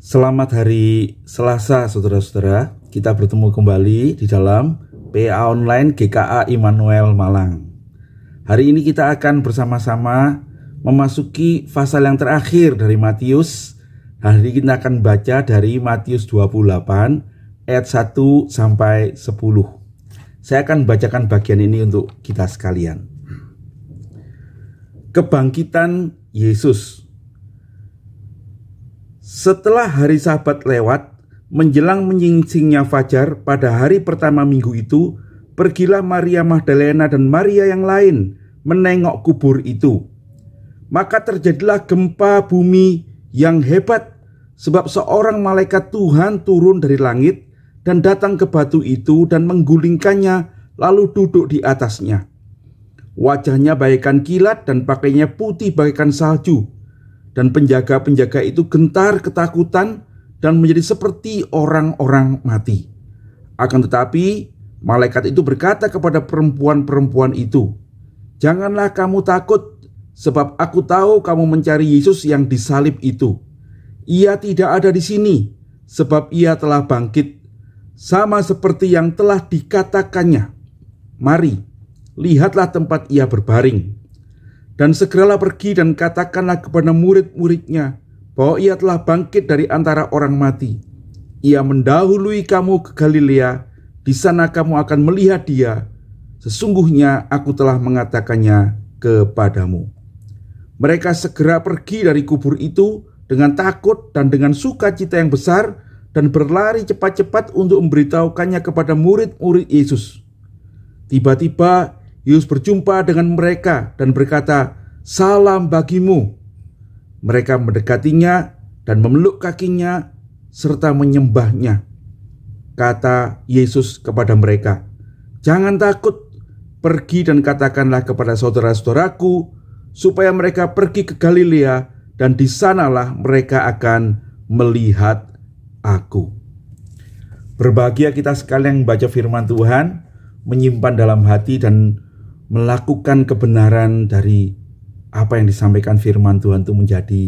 Selamat hari Selasa saudara-saudara. Kita bertemu kembali di dalam PA Online GKA Immanuel Malang. Hari ini kita akan bersama-sama memasuki pasal yang terakhir dari Matius. Hari ini kita akan baca dari Matius 28 ayat 1 sampai 10. Saya akan bacakan bagian ini untuk kita sekalian. Kebangkitan Yesus setelah hari Sabat lewat, menjelang menyingsingnya fajar pada hari pertama minggu itu, pergilah Maria Magdalena dan Maria yang lain menengok kubur itu. Maka terjadilah gempa bumi yang hebat sebab seorang malaikat Tuhan turun dari langit dan datang ke batu itu dan menggulingkannya lalu duduk di atasnya. Wajahnya bagaikan kilat dan pakainya putih bagaikan salju dan penjaga-penjaga itu gentar ketakutan dan menjadi seperti orang-orang mati. Akan tetapi, malaikat itu berkata kepada perempuan-perempuan itu, "Janganlah kamu takut, sebab aku tahu kamu mencari Yesus yang disalib itu. Ia tidak ada di sini, sebab ia telah bangkit, sama seperti yang telah dikatakannya. Mari, lihatlah tempat ia berbaring." Dan segeralah pergi dan katakanlah kepada murid-muridnya bahwa ia telah bangkit dari antara orang mati. Ia mendahului kamu ke Galilea, di sana kamu akan melihat dia. Sesungguhnya aku telah mengatakannya kepadamu. Mereka segera pergi dari kubur itu dengan takut dan dengan sukacita yang besar dan berlari cepat-cepat untuk memberitahukannya kepada murid-murid Yesus. Tiba-tiba Yus berjumpa dengan mereka dan berkata, "Salam bagimu." Mereka mendekatinya dan memeluk kakinya serta menyembahnya. Kata Yesus kepada mereka, "Jangan takut, pergi dan katakanlah kepada saudara-saudaraku supaya mereka pergi ke Galilea dan di sanalah mereka akan melihat aku." Berbahagia kita sekalian yang baca firman Tuhan, menyimpan dalam hati dan melakukan kebenaran dari apa yang disampaikan firman Tuhan itu menjadi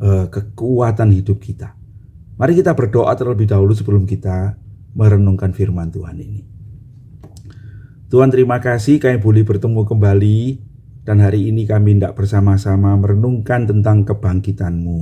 uh, kekuatan hidup kita. Mari kita berdoa terlebih dahulu sebelum kita merenungkan firman Tuhan ini. Tuhan terima kasih kami boleh bertemu kembali dan hari ini kami tidak bersama-sama merenungkan tentang kebangkitanmu.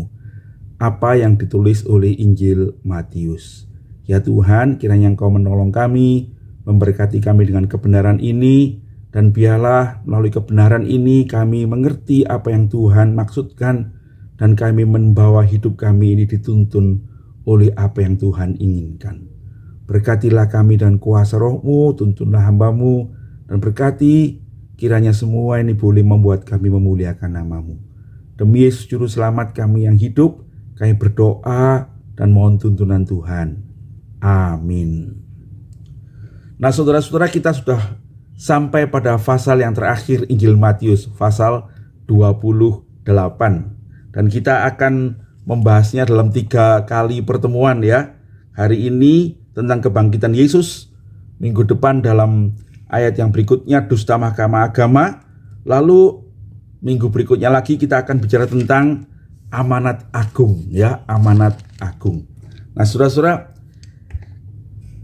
Apa yang ditulis oleh Injil Matius. Ya Tuhan kiranya Engkau menolong kami, memberkati kami dengan kebenaran ini, dan biarlah melalui kebenaran ini kami mengerti apa yang Tuhan maksudkan dan kami membawa hidup kami ini dituntun oleh apa yang Tuhan inginkan. Berkatilah kami dan kuasa rohmu, tuntunlah hambamu, dan berkati kiranya semua ini boleh membuat kami memuliakan namamu. Demi Yesus Juru Selamat kami yang hidup, kami berdoa dan mohon tuntunan Tuhan. Amin. Nah saudara-saudara kita sudah sampai pada pasal yang terakhir Injil Matius pasal 28 dan kita akan membahasnya dalam tiga kali pertemuan ya hari ini tentang kebangkitan Yesus minggu depan dalam ayat yang berikutnya dusta mahkamah agama lalu minggu berikutnya lagi kita akan bicara tentang amanat agung ya amanat agung nah saudara-saudara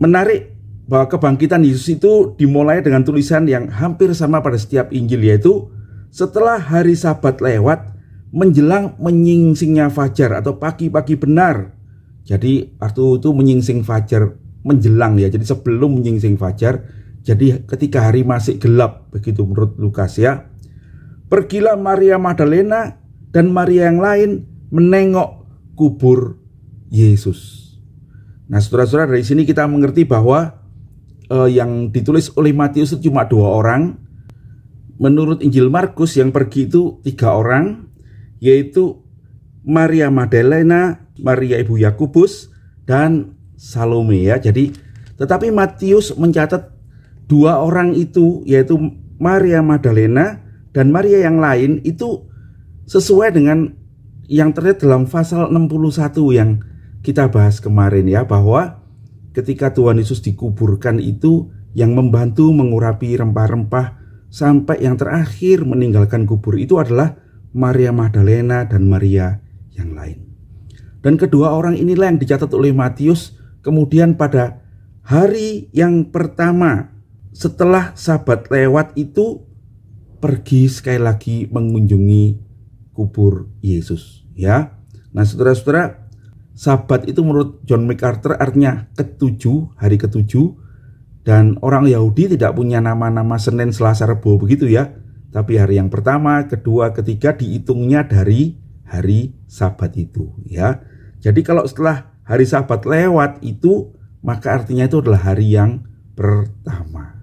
menarik bahwa kebangkitan Yesus itu dimulai dengan tulisan yang hampir sama pada setiap Injil yaitu setelah hari Sabat lewat menjelang menyingsingnya fajar atau pagi-pagi benar. Jadi waktu itu menyingsing fajar menjelang ya. Jadi sebelum menyingsing fajar, jadi ketika hari masih gelap begitu menurut Lukas ya. Pergilah Maria Magdalena dan Maria yang lain menengok kubur Yesus. Nah, saudara-saudara dari sini kita mengerti bahwa uh, yang ditulis oleh Matius itu cuma dua orang. Menurut Injil Markus yang pergi itu tiga orang, yaitu Maria Magdalena, Maria ibu Yakubus, dan Salome ya. Jadi tetapi Matius mencatat dua orang itu yaitu Maria Magdalena dan Maria yang lain itu sesuai dengan yang terlihat dalam pasal 61 yang kita bahas kemarin ya bahwa ketika Tuhan Yesus dikuburkan itu yang membantu mengurapi rempah-rempah sampai yang terakhir meninggalkan kubur itu adalah Maria Magdalena dan Maria yang lain. Dan kedua orang inilah yang dicatat oleh Matius kemudian pada hari yang pertama setelah sabat lewat itu pergi sekali lagi mengunjungi kubur Yesus ya. Nah, saudara-saudara, Sabat itu menurut John MacArthur artinya ketujuh, hari ketujuh. Dan orang Yahudi tidak punya nama-nama Senin, Selasa, Rebo begitu ya. Tapi hari yang pertama, kedua, ketiga dihitungnya dari hari Sabat itu ya. Jadi kalau setelah hari Sabat lewat itu maka artinya itu adalah hari yang pertama.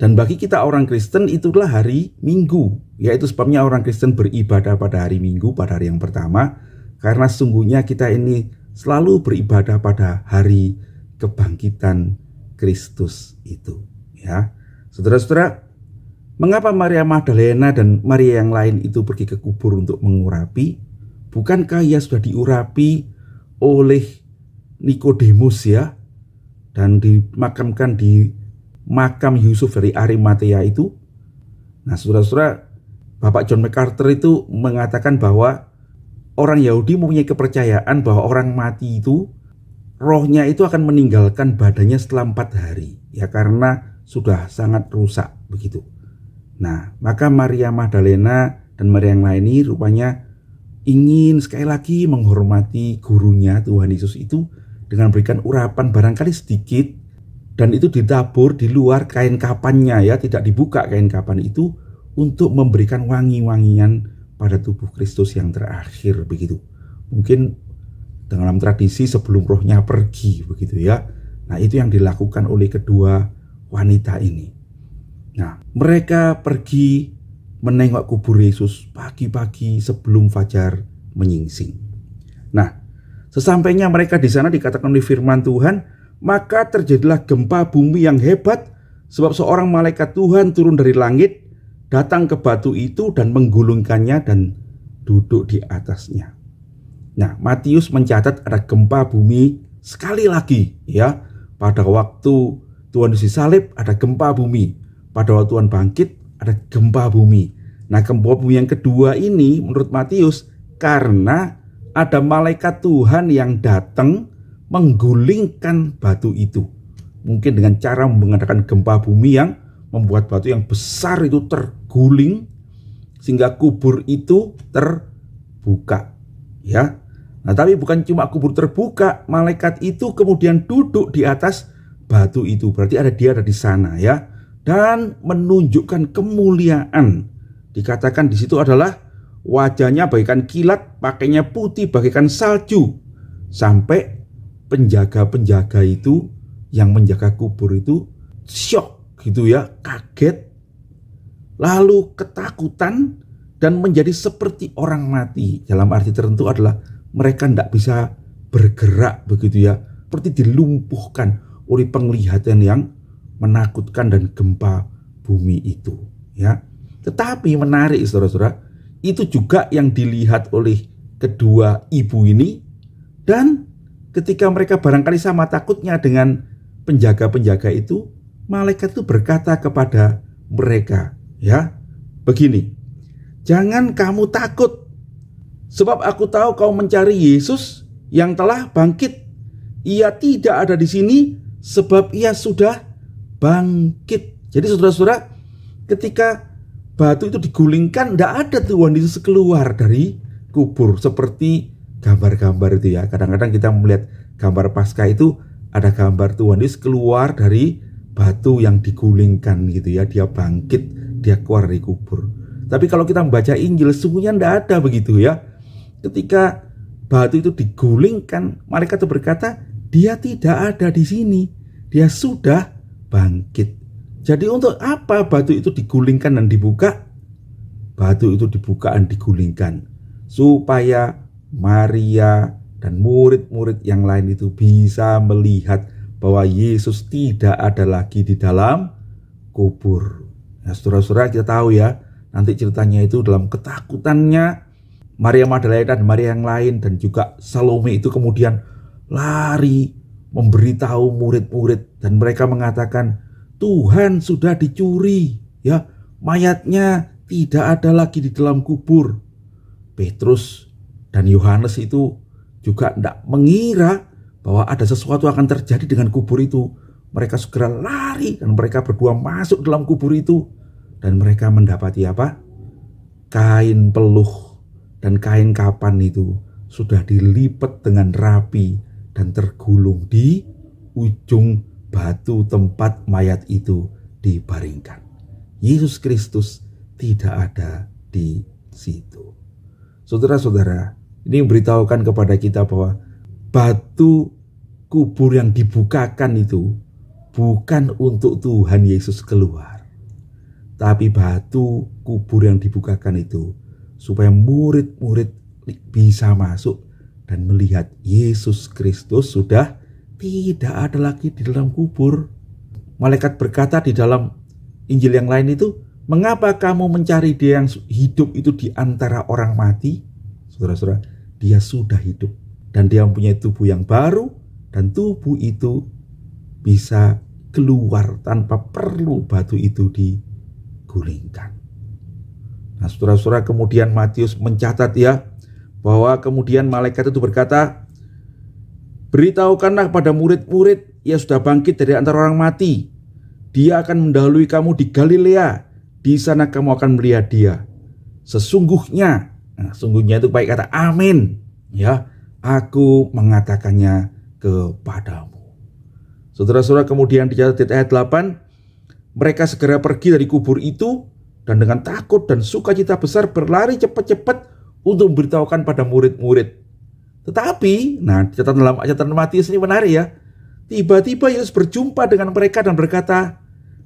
Dan bagi kita orang Kristen itulah hari Minggu, yaitu sebabnya orang Kristen beribadah pada hari Minggu pada hari yang pertama karena sungguhnya kita ini selalu beribadah pada hari kebangkitan Kristus itu ya. Saudara-saudara, mengapa Maria Magdalena dan Maria yang lain itu pergi ke kubur untuk mengurapi? Bukankah ia sudah diurapi oleh Nikodemus ya dan dimakamkan di makam Yusuf dari Arimatea itu? Nah, saudara-saudara, Bapak John MacArthur itu mengatakan bahwa orang Yahudi mempunyai kepercayaan bahwa orang mati itu rohnya itu akan meninggalkan badannya setelah empat hari ya karena sudah sangat rusak begitu. Nah maka Maria Magdalena dan Maria yang lain ini rupanya ingin sekali lagi menghormati gurunya Tuhan Yesus itu dengan berikan urapan barangkali sedikit dan itu ditabur di luar kain kapannya ya tidak dibuka kain kapan itu untuk memberikan wangi-wangian pada tubuh Kristus yang terakhir begitu. Mungkin dalam tradisi sebelum rohnya pergi begitu ya. Nah, itu yang dilakukan oleh kedua wanita ini. Nah, mereka pergi menengok kubur Yesus pagi-pagi sebelum fajar menyingsing. Nah, sesampainya mereka di sana dikatakan oleh firman Tuhan, maka terjadilah gempa bumi yang hebat sebab seorang malaikat Tuhan turun dari langit datang ke batu itu dan menggulungkannya dan duduk di atasnya. Nah, Matius mencatat ada gempa bumi sekali lagi ya. Pada waktu Tuhan Yesus salib ada gempa bumi. Pada waktu Tuhan bangkit ada gempa bumi. Nah, gempa bumi yang kedua ini menurut Matius karena ada malaikat Tuhan yang datang menggulingkan batu itu. Mungkin dengan cara mengadakan gempa bumi yang membuat batu yang besar itu ter Guling sehingga kubur itu terbuka ya nah tapi bukan cuma kubur terbuka malaikat itu kemudian duduk di atas batu itu berarti ada dia ada di sana ya dan menunjukkan kemuliaan dikatakan di situ adalah wajahnya bagikan kilat pakainya putih bagikan salju sampai penjaga-penjaga itu yang menjaga kubur itu syok gitu ya kaget lalu ketakutan dan menjadi seperti orang mati. Dalam arti tertentu adalah mereka tidak bisa bergerak begitu ya. Seperti dilumpuhkan oleh penglihatan yang menakutkan dan gempa bumi itu. ya. Tetapi menarik saudara-saudara, itu juga yang dilihat oleh kedua ibu ini. Dan ketika mereka barangkali sama takutnya dengan penjaga-penjaga itu, malaikat itu berkata kepada mereka, Ya, begini. Jangan kamu takut. Sebab aku tahu kau mencari Yesus yang telah bangkit. Ia tidak ada di sini sebab ia sudah bangkit. Jadi saudara-saudara, ketika batu itu digulingkan, tidak ada Tuhan Yesus keluar dari kubur. Seperti gambar-gambar itu ya. Kadang-kadang kita melihat gambar pasca itu ada gambar Tuhan Yesus keluar dari batu yang digulingkan gitu ya. Dia bangkit dia keluar dari kubur. Tapi kalau kita membaca Injil, sungguhnya tidak ada begitu ya. Ketika batu itu digulingkan, mereka itu berkata, dia tidak ada di sini. Dia sudah bangkit. Jadi untuk apa batu itu digulingkan dan dibuka? Batu itu dibuka dan digulingkan. Supaya Maria dan murid-murid yang lain itu bisa melihat bahwa Yesus tidak ada lagi di dalam kubur. Nah, saudara-saudara kita tahu ya, nanti ceritanya itu dalam ketakutannya Maria Magdalena dan Maria yang lain dan juga Salome itu kemudian lari memberitahu murid-murid dan mereka mengatakan Tuhan sudah dicuri ya mayatnya tidak ada lagi di dalam kubur Petrus dan Yohanes itu juga tidak mengira bahwa ada sesuatu akan terjadi dengan kubur itu mereka segera lari dan mereka berdua masuk dalam kubur itu dan mereka mendapati apa? Kain peluh dan kain kapan itu sudah dilipat dengan rapi dan tergulung di ujung batu tempat mayat itu dibaringkan. Yesus Kristus tidak ada di situ. Saudara-saudara, ini memberitahukan kepada kita bahwa batu kubur yang dibukakan itu bukan untuk Tuhan Yesus keluar, tapi batu kubur yang dibukakan itu supaya murid-murid bisa masuk dan melihat Yesus Kristus sudah tidak ada lagi di dalam kubur. Malaikat berkata di dalam Injil yang lain itu, "Mengapa kamu mencari dia yang hidup itu di antara orang mati?" Saudara-saudara, dia sudah hidup dan dia mempunyai tubuh yang baru dan tubuh itu bisa keluar tanpa perlu batu itu digulingkan. Nah, saudara-saudara, kemudian Matius mencatat ya bahwa kemudian malaikat itu berkata, "Beritahukanlah pada murid-murid ia sudah bangkit dari antara orang mati. Dia akan mendahului kamu di Galilea. Di sana kamu akan melihat dia." Sesungguhnya, nah, sungguhnya itu baik kata amin, ya. Aku mengatakannya kepadamu. Saudara-saudara kemudian di ayat 8, mereka segera pergi dari kubur itu dan dengan takut dan sukacita besar berlari cepat-cepat untuk memberitahukan pada murid-murid. Tetapi, nah catatan dalam catatan Matius ini menarik ya. Tiba-tiba Yesus berjumpa dengan mereka dan berkata,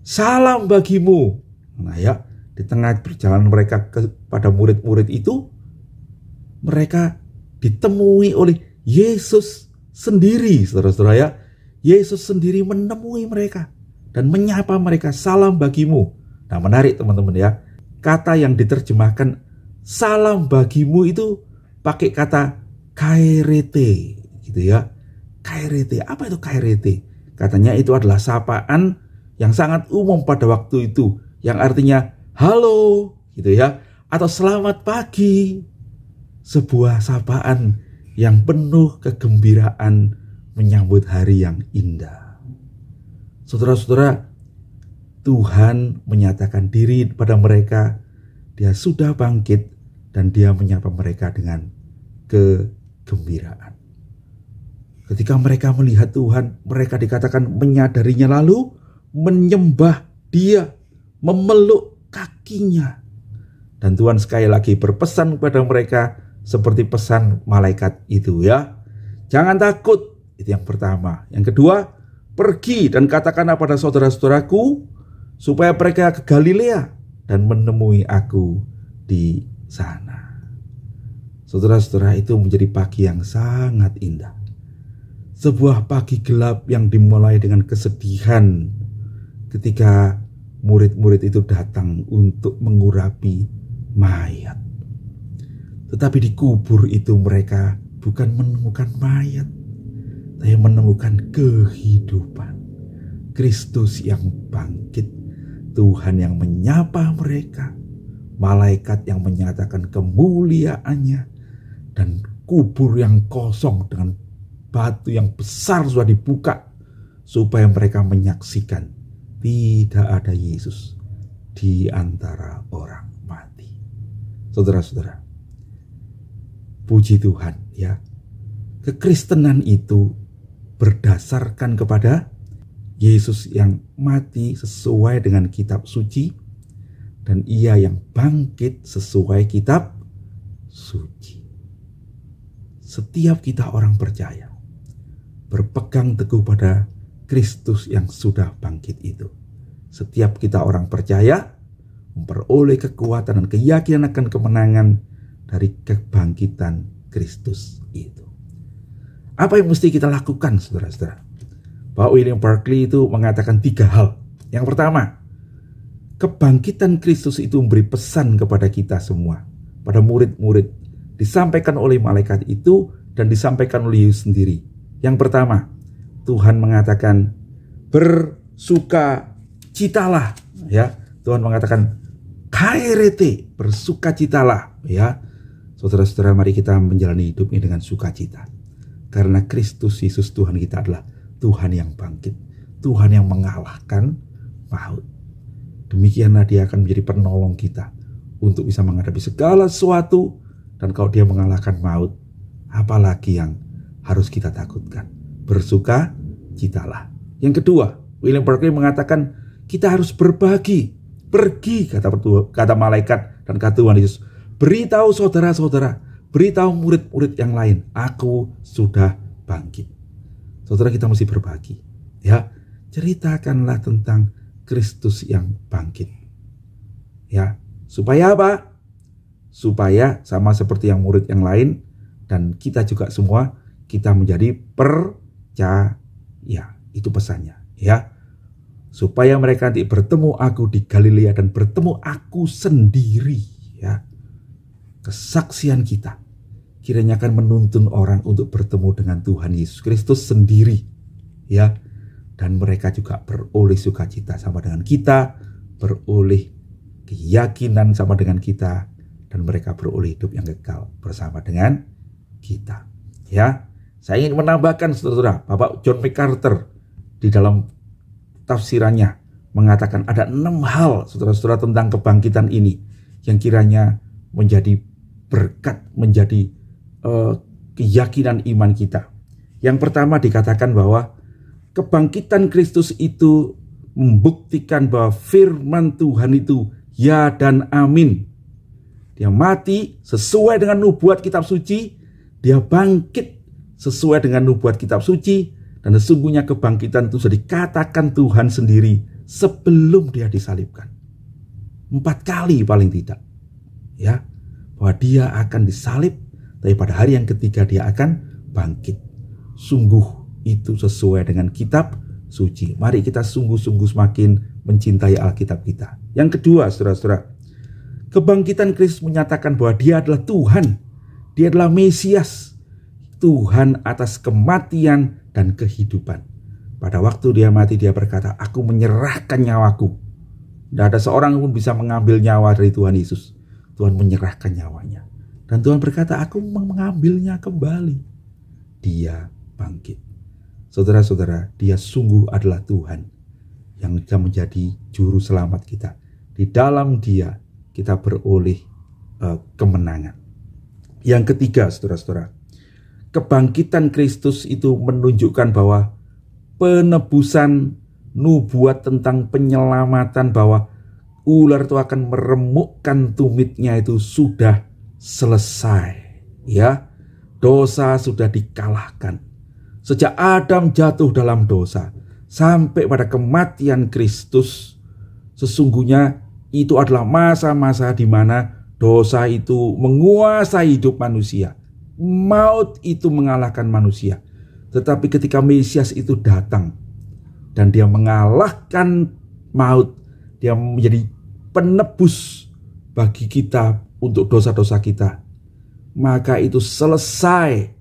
Salam bagimu. Nah ya, di tengah perjalanan mereka kepada murid-murid itu, mereka ditemui oleh Yesus sendiri, saudara-saudara ya Yesus sendiri menemui mereka dan menyapa mereka, salam bagimu. Nah menarik teman-teman ya, kata yang diterjemahkan salam bagimu itu pakai kata kairete gitu ya. Kairete, apa itu kairete? Katanya itu adalah sapaan yang sangat umum pada waktu itu yang artinya halo gitu ya atau selamat pagi sebuah sapaan yang penuh kegembiraan menyambut hari yang indah. Saudara-saudara, Tuhan menyatakan diri pada mereka, Dia sudah bangkit dan Dia menyapa mereka dengan kegembiraan. Ketika mereka melihat Tuhan, mereka dikatakan menyadarinya lalu menyembah Dia, memeluk kakinya. Dan Tuhan sekali lagi berpesan kepada mereka seperti pesan malaikat itu ya. Jangan takut, itu yang pertama. Yang kedua, pergi dan katakanlah pada saudara-saudaraku supaya mereka ke Galilea dan menemui aku di sana. Saudara-saudara itu menjadi pagi yang sangat indah. Sebuah pagi gelap yang dimulai dengan kesedihan ketika murid-murid itu datang untuk mengurapi mayat. Tetapi di kubur itu mereka bukan menemukan mayat, saya menemukan kehidupan. Kristus yang bangkit. Tuhan yang menyapa mereka. Malaikat yang menyatakan kemuliaannya. Dan kubur yang kosong dengan batu yang besar sudah dibuka. Supaya mereka menyaksikan tidak ada Yesus di antara orang mati. Saudara-saudara, puji Tuhan ya. Kekristenan itu berdasarkan kepada Yesus yang mati sesuai dengan kitab suci dan ia yang bangkit sesuai kitab suci. Setiap kita orang percaya berpegang teguh pada Kristus yang sudah bangkit itu. Setiap kita orang percaya memperoleh kekuatan dan keyakinan akan kemenangan dari kebangkitan Kristus itu. Apa yang mesti kita lakukan, saudara-saudara? Pak William Barclay itu mengatakan tiga hal. Yang pertama, kebangkitan Kristus itu memberi pesan kepada kita semua, pada murid-murid, disampaikan oleh malaikat itu dan disampaikan oleh Yesus sendiri. Yang pertama, Tuhan mengatakan bersuka citalah ya. Tuhan mengatakan kairete bersuka citalah ya. Saudara-saudara mari kita menjalani hidup ini dengan sukacita. Karena Kristus Yesus Tuhan kita adalah Tuhan yang bangkit. Tuhan yang mengalahkan maut. Demikianlah dia akan menjadi penolong kita untuk bisa menghadapi segala sesuatu. Dan kalau dia mengalahkan maut, apalagi yang harus kita takutkan. Bersuka citalah. Yang kedua, William Berkeley mengatakan kita harus berbagi. Pergi, kata, kata malaikat dan kata Tuhan Yesus. Beritahu saudara-saudara beritahu murid-murid yang lain, aku sudah bangkit. Saudara kita mesti berbagi, ya. Ceritakanlah tentang Kristus yang bangkit. Ya, supaya apa? Supaya sama seperti yang murid yang lain dan kita juga semua kita menjadi percaya. Itu pesannya, ya. Supaya mereka nanti bertemu aku di Galilea dan bertemu aku sendiri, ya. Kesaksian kita kiranya akan menuntun orang untuk bertemu dengan Tuhan Yesus Kristus sendiri ya dan mereka juga beroleh sukacita sama dengan kita beroleh keyakinan sama dengan kita dan mereka beroleh hidup yang kekal bersama dengan kita ya saya ingin menambahkan saudara Bapak John MacArthur di dalam tafsirannya mengatakan ada enam hal saudara-saudara tentang kebangkitan ini yang kiranya menjadi berkat menjadi Eh, keyakinan iman kita. Yang pertama dikatakan bahwa kebangkitan Kristus itu membuktikan bahwa firman Tuhan itu ya dan amin. Dia mati sesuai dengan nubuat kitab suci, dia bangkit sesuai dengan nubuat kitab suci, dan sesungguhnya kebangkitan itu sudah dikatakan Tuhan sendiri sebelum dia disalibkan. Empat kali paling tidak. ya Bahwa dia akan disalib tapi pada hari yang ketiga dia akan bangkit. Sungguh itu sesuai dengan kitab suci. Mari kita sungguh-sungguh semakin mencintai Alkitab kita. Yang kedua, saudara-saudara, kebangkitan Kristus menyatakan bahwa dia adalah Tuhan. Dia adalah Mesias. Tuhan atas kematian dan kehidupan. Pada waktu dia mati, dia berkata, aku menyerahkan nyawaku. Tidak ada seorang pun bisa mengambil nyawa dari Tuhan Yesus. Tuhan menyerahkan nyawanya. Dan Tuhan berkata, aku mengambilnya kembali. Dia bangkit. Saudara-saudara, dia sungguh adalah Tuhan yang menjadi juru selamat kita. Di dalam dia kita beroleh uh, kemenangan. Yang ketiga, saudara-saudara, kebangkitan Kristus itu menunjukkan bahwa penebusan nubuat tentang penyelamatan bahwa ular itu akan meremukkan tumitnya itu sudah selesai ya. Dosa sudah dikalahkan. Sejak Adam jatuh dalam dosa sampai pada kematian Kristus sesungguhnya itu adalah masa-masa di mana dosa itu menguasai hidup manusia. Maut itu mengalahkan manusia. Tetapi ketika Mesias itu datang dan dia mengalahkan maut, dia menjadi penebus bagi kita untuk dosa-dosa kita. Maka itu selesai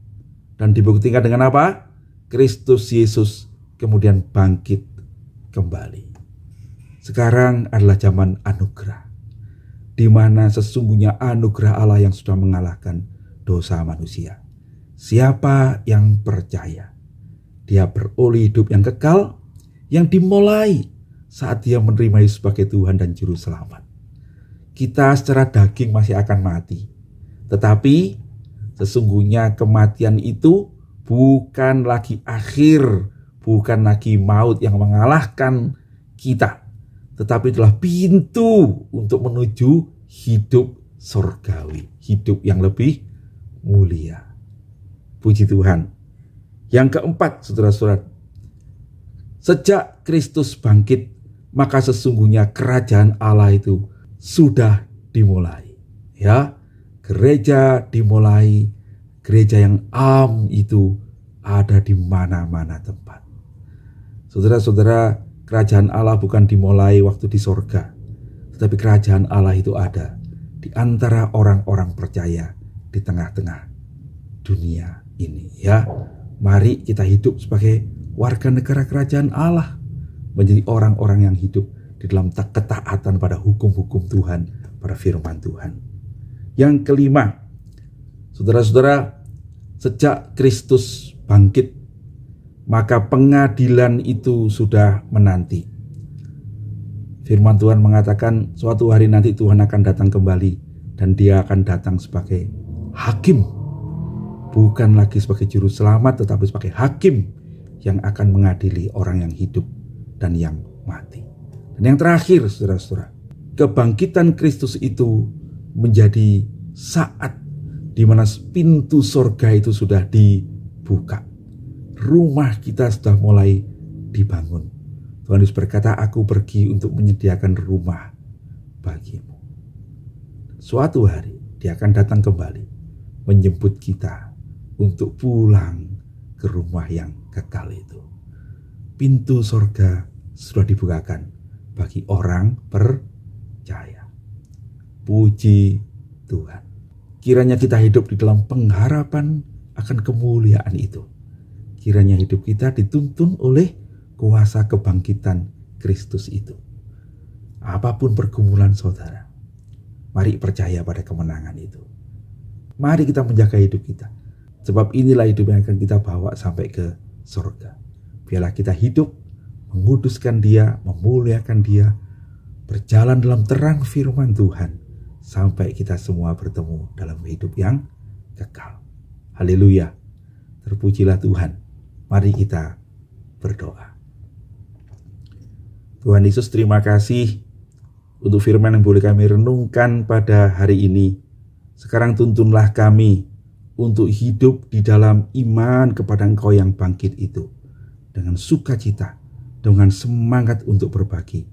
dan dibuktikan dengan apa? Kristus Yesus kemudian bangkit kembali. Sekarang adalah zaman anugerah di mana sesungguhnya anugerah Allah yang sudah mengalahkan dosa manusia. Siapa yang percaya? Dia beroleh hidup yang kekal yang dimulai saat dia menerima Yesus sebagai Tuhan dan Juru Selamat kita secara daging masih akan mati. Tetapi sesungguhnya kematian itu bukan lagi akhir, bukan lagi maut yang mengalahkan kita, tetapi itulah pintu untuk menuju hidup surgawi, hidup yang lebih mulia. Puji Tuhan. Yang keempat, saudara-saudara, sejak Kristus bangkit, maka sesungguhnya kerajaan Allah itu sudah dimulai. Ya, gereja dimulai, gereja yang am itu ada di mana-mana tempat. Saudara-saudara, kerajaan Allah bukan dimulai waktu di sorga, tetapi kerajaan Allah itu ada di antara orang-orang percaya di tengah-tengah dunia ini. Ya, mari kita hidup sebagai warga negara kerajaan Allah, menjadi orang-orang yang hidup di dalam ketaatan pada hukum-hukum Tuhan, pada firman Tuhan. Yang kelima, saudara-saudara, sejak Kristus bangkit, maka pengadilan itu sudah menanti. Firman Tuhan mengatakan suatu hari nanti Tuhan akan datang kembali dan dia akan datang sebagai hakim. Bukan lagi sebagai juru selamat tetapi sebagai hakim yang akan mengadili orang yang hidup dan yang mati. Dan yang terakhir, saudara-saudara, kebangkitan Kristus itu menjadi saat di mana pintu sorga itu sudah dibuka. Rumah kita sudah mulai dibangun. Tuhan Yesus berkata, aku pergi untuk menyediakan rumah bagimu. Suatu hari dia akan datang kembali menjemput kita untuk pulang ke rumah yang kekal itu. Pintu sorga sudah dibukakan bagi orang percaya. Puji Tuhan. Kiranya kita hidup di dalam pengharapan akan kemuliaan itu. Kiranya hidup kita dituntun oleh kuasa kebangkitan Kristus itu. Apapun pergumulan saudara, mari percaya pada kemenangan itu. Mari kita menjaga hidup kita. Sebab inilah hidup yang akan kita bawa sampai ke surga. Biarlah kita hidup menguduskan dia, memuliakan dia, berjalan dalam terang firman Tuhan sampai kita semua bertemu dalam hidup yang kekal. Haleluya. Terpujilah Tuhan. Mari kita berdoa. Tuhan Yesus terima kasih untuk firman yang boleh kami renungkan pada hari ini. Sekarang tuntunlah kami untuk hidup di dalam iman kepada Engkau yang bangkit itu. Dengan sukacita dengan semangat untuk berbagi,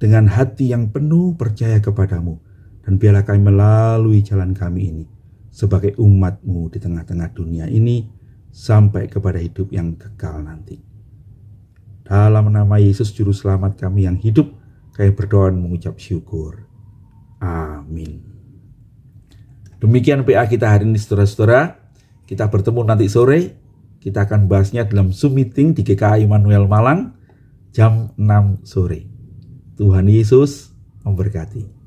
dengan hati yang penuh percaya kepadamu, dan biarlah kami melalui jalan kami ini sebagai umatmu di tengah-tengah dunia ini sampai kepada hidup yang kekal nanti. Dalam nama Yesus Juru Selamat kami yang hidup, kami berdoa dan mengucap syukur. Amin. Demikian PA kita hari ini saudara-saudara. Kita bertemu nanti sore. Kita akan bahasnya dalam Zoom meeting di GKI Manuel Malang jam 6 sore. Tuhan Yesus memberkati.